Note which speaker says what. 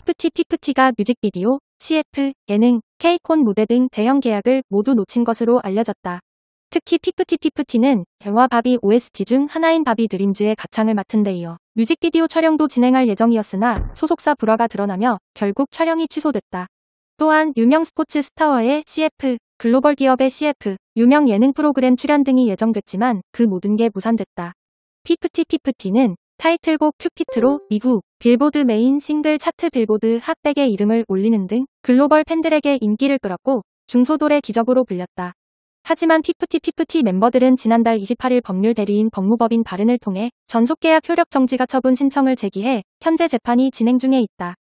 Speaker 1: 피프티피프티가 뮤직비디오, CF, 예능, 케이콘 무대 등 대형 계약을 모두 놓친 것으로 알려졌다. 특히 피프티피프티는 영화 바비 OST 중 하나인 바비 드림즈의 가창을 맡은 데 이어 뮤직비디오 촬영도 진행할 예정이었으나 소속사 불화가 드러나며 결국 촬영이 취소됐다. 또한 유명 스포츠 스타워의 CF, 글로벌 기업의 CF, 유명 예능 프로그램 출연 등이 예정됐지만 그 모든 게 무산됐다. 피프티피는 타이틀곡 큐피트로 미국 빌보드 메인 싱글 차트 빌보드 핫백에 이름을 올리는 등 글로벌 팬들에게 인기를 끌었고 중소돌의 기적으로 불렸다. 하지만 피프티 피프티 멤버들은 지난달 28일 법률 대리인 법무법인 발른을 통해 전속계약 효력 정지가 처분 신청을 제기해 현재 재판이 진행 중에 있다.